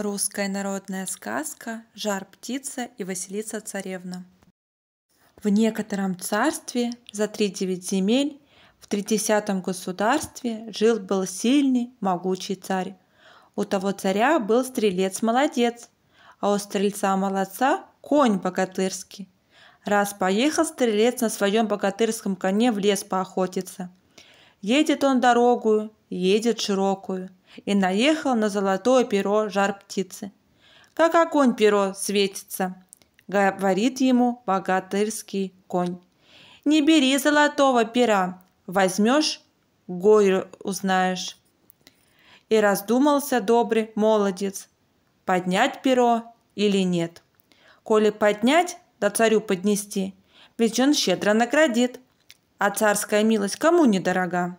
Русская народная сказка «Жар птица и Василиса царевна». В некотором царстве за три девять земель в тридесятом государстве жил-был сильный, могучий царь. У того царя был стрелец-молодец, а у стрельца-молодца конь богатырский. Раз поехал стрелец на своем богатырском коне в лес поохотиться – Едет он дорогую, едет широкую, и наехал на золотое перо жар птицы. Как огонь перо светится, говорит ему богатырский конь. Не бери золотого пера, возьмешь, горе узнаешь. И раздумался добрый молодец, поднять перо или нет. Коли поднять, да царю поднести, ведь он щедро наградит – а царская милость кому недорога?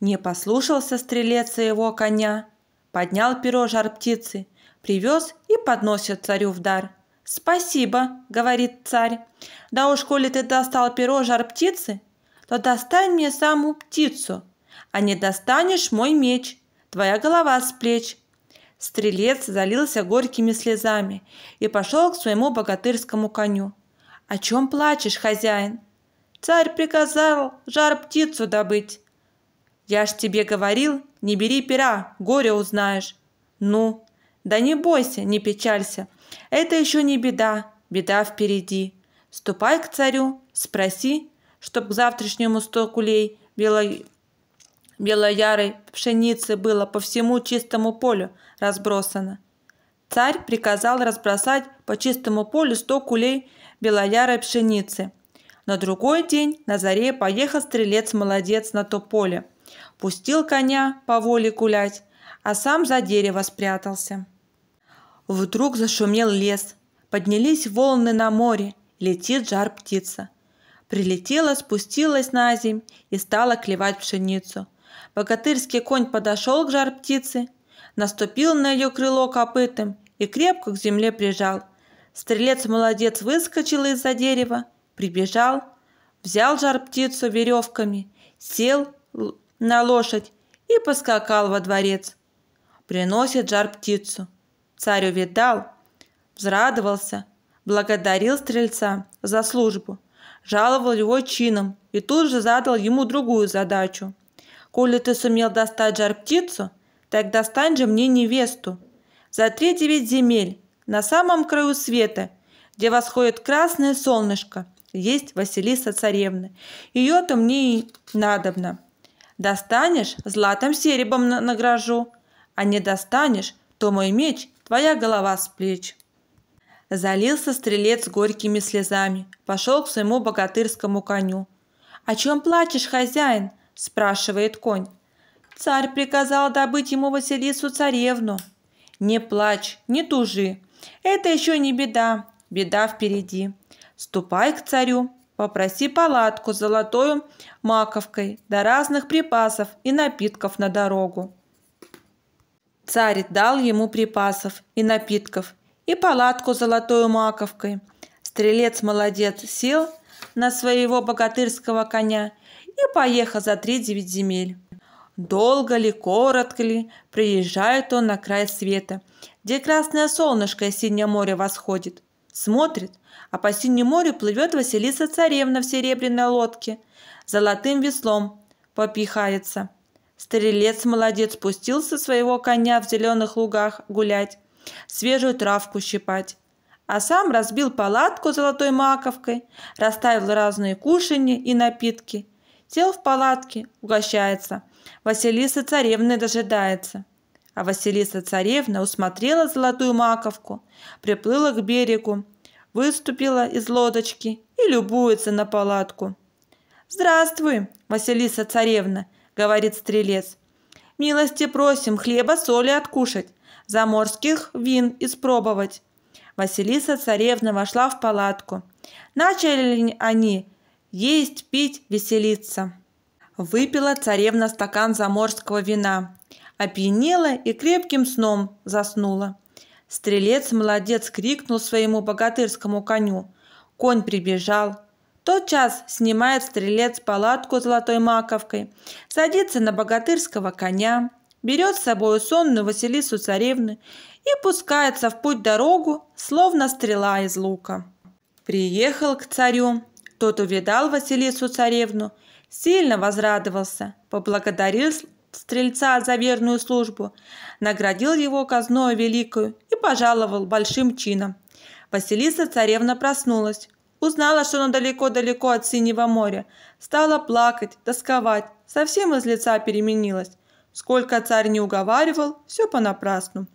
Не послушался стрелец его коня, поднял перо жар птицы, привез и подносит царю в дар. «Спасибо», — говорит царь, — «да уж, коли ты достал перо жар птицы, то достань мне саму птицу, а не достанешь мой меч, твоя голова с плеч». Стрелец залился горькими слезами и пошел к своему богатырскому коню. «О чем плачешь, хозяин?» Царь приказал жар птицу добыть. Я ж тебе говорил, не бери пера, горе узнаешь. Ну, да не бойся, не печалься. Это еще не беда, беда впереди. Ступай к царю, спроси, чтоб к завтрашнему сто кулей белой, белоярой пшеницы было по всему чистому полю разбросано. Царь приказал разбросать по чистому полю сто кулей белоярой пшеницы – на другой день на заре поехал стрелец-молодец на то поле. Пустил коня по воле гулять, а сам за дерево спрятался. Вдруг зашумел лес, поднялись волны на море, летит жар птица. Прилетела, спустилась на земь и стала клевать пшеницу. Богатырский конь подошел к жар птице, наступил на ее крыло копытом и крепко к земле прижал. Стрелец-молодец выскочил из-за дерева – прибежал, взял жар птицу веревками, сел на лошадь и поскакал во дворец. Приносит жар птицу. Царь увидал, взрадовался, благодарил стрельца за службу, жаловал его чином и тут же задал ему другую задачу. «Коли ты сумел достать жар птицу, так достань же мне невесту. За три девять земель, на самом краю света, где восходит красное солнышко – есть Василиса царевна. Ее-то мне и надобно. Достанешь, златом серебом награжу, а не достанешь, то мой меч, твоя голова с плеч. Залился стрелец горькими слезами, пошел к своему богатырскому коню. «О чем плачешь, хозяин?» – спрашивает конь. «Царь приказал добыть ему Василису царевну». «Не плачь, не тужи. Это еще не беда, беда впереди. Ступай к царю, попроси палатку с золотою маковкой, да разных припасов и напитков на дорогу. Царь дал ему припасов и напитков, и палатку с золотою маковкой. Стрелец-молодец сел на своего богатырского коня и поехал за три девять земель. Долго ли, коротко ли, приезжает он на край света, где красное солнышко и синее море восходит – Смотрит, а по синему морю плывет Василиса Царевна в серебряной лодке, золотым веслом попихается. Стрелец-молодец спустился своего коня в зеленых лугах гулять, свежую травку щипать. А сам разбил палатку золотой маковкой, расставил разные кушанья и напитки. Сел в палатке, угощается. Василиса царевны дожидается – а Василиса царевна усмотрела золотую маковку, приплыла к берегу, выступила из лодочки и любуется на палатку. «Здравствуй, Василиса царевна!» – говорит стрелец. «Милости просим хлеба, соли откушать, заморских вин испробовать». Василиса царевна вошла в палатку. Начали ли они есть, пить, веселиться. Выпила царевна стакан заморского вина, опьянела и крепким сном заснула. Стрелец-молодец крикнул своему богатырскому коню. Конь прибежал. Тотчас снимает стрелец палатку золотой маковкой, садится на богатырского коня, берет с собой сонную Василису царевну и пускается в путь дорогу, словно стрела из лука. Приехал к царю, тот увидал Василису царевну, сильно возрадовался, поблагодарил стрельца за верную службу, наградил его казною великую и пожаловал большим чином. Василиса царевна проснулась, узнала, что она далеко-далеко от Синего моря, стала плакать, тосковать, совсем из лица переменилась. Сколько царь не уговаривал, все понапрасну.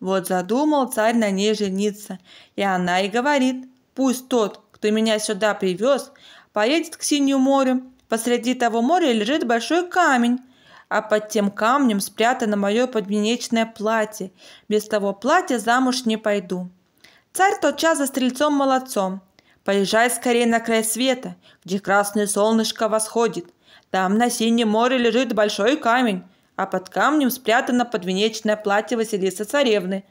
Вот задумал царь на ней жениться, и она и говорит, пусть тот, кто меня сюда привез, поедет к Синему морю Посреди того моря лежит большой камень, а под тем камнем спрятано мое подвенечное платье. Без того платья замуж не пойду. Царь тотчас за стрельцом молодцом. Поезжай скорее на край света, где красное солнышко восходит. Там на синем море лежит большой камень, а под камнем спрятано подвенечное платье Василисы Царевны.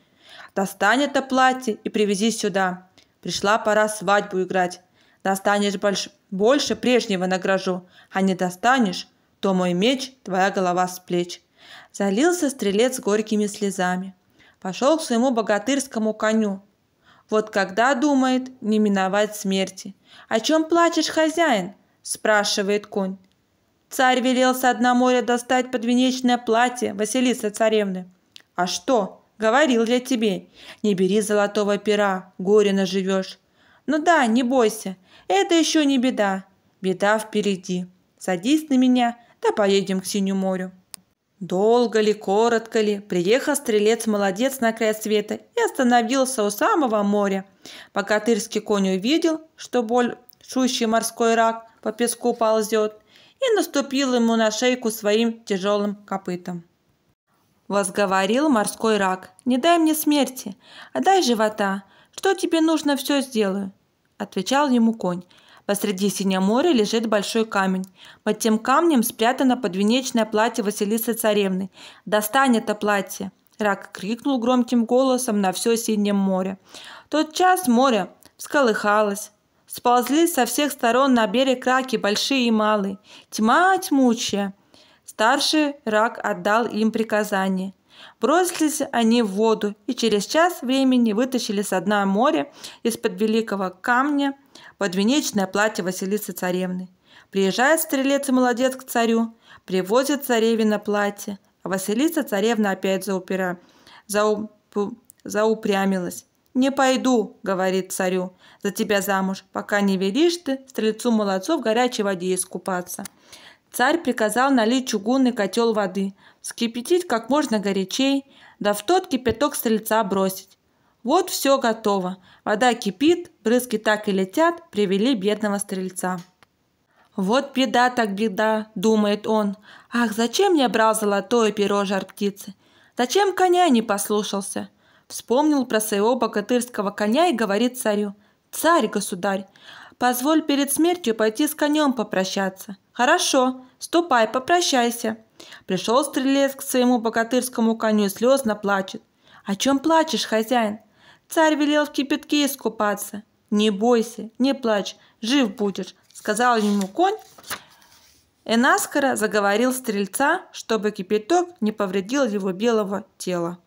Достань это платье и привези сюда. Пришла пора свадьбу играть. Достанешь больш... Больше прежнего награжу, а не достанешь, то мой меч, твоя голова с плеч. Залился стрелец горькими слезами. Пошел к своему богатырскому коню. Вот когда, думает, не миновать смерти. О чем плачешь, хозяин? Спрашивает конь. Царь велел со дна моря достать подвенечное платье Василиса царевны. А что? Говорил я тебе, не бери золотого пера, горе наживешь. Ну да, не бойся, это еще не беда. Беда впереди. Садись на меня, да поедем к Синему морю. Долго ли, коротко ли, приехал стрелец-молодец на край света и остановился у самого моря. Пока тырский конь увидел, что боль шущий морской рак по песку ползет, и наступил ему на шейку своим тяжелым копытом. Возговорил морской рак, не дай мне смерти, а дай живота, что тебе нужно, все сделаю. – отвечал ему конь. Посреди синего моря лежит большой камень. Под тем камнем спрятано подвенечное платье Василисы Царевны. Достань это платье!» Рак крикнул громким голосом на все синее море. В тот час море всколыхалось. Сползли со всех сторон на берег раки, большие и малые. Тьма тьмучая. Старший рак отдал им приказание. Бросились они в воду и через час времени вытащили со дна моря из-под великого камня подвенечное платье Василисы Царевны. Приезжает стрелец и молодец к царю, привозит царевина платье, а Василиса Царевна опять заупира, зауп, заупрямилась. «Не пойду», — говорит царю, — «за тебя замуж, пока не велишь ты стрельцу молодцу в горячей воде искупаться». Царь приказал налить чугунный котел воды, вскипятить как можно горячей, да в тот кипяток стрельца бросить. Вот все готово. Вода кипит, брызги так и летят, привели бедного стрельца. «Вот беда так беда», — думает он. «Ах, зачем я брал золотое перо жар-птицы? Зачем коня не послушался?» Вспомнил про своего богатырского коня и говорит царю. «Царь, государь, Позволь перед смертью пойти с конем попрощаться. Хорошо, ступай, попрощайся. Пришел стрелец к своему богатырскому коню и слезно плачет. О чем плачешь, хозяин? Царь велел в кипятке искупаться. Не бойся, не плачь, жив будешь, сказал ему конь. И наскоро заговорил стрельца, чтобы кипяток не повредил его белого тела.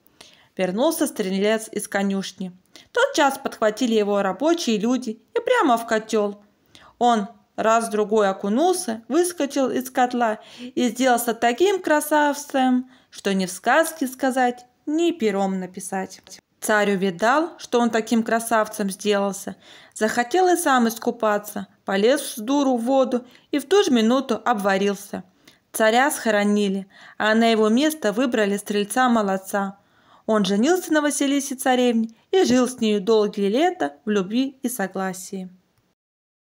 Вернулся стрелец из конюшни. Тотчас подхватили его рабочие люди и прямо в котел. Он раз-другой окунулся, выскочил из котла и сделался таким красавцем, что ни в сказке сказать, ни пером написать. Царь увидал, что он таким красавцем сделался, захотел и сам искупаться, полез с дуру в воду и в ту же минуту обварился. Царя схоронили, а на его место выбрали стрельца-молодца. Он женился на Василисе царевне и жил с нею долгие лета в любви и согласии.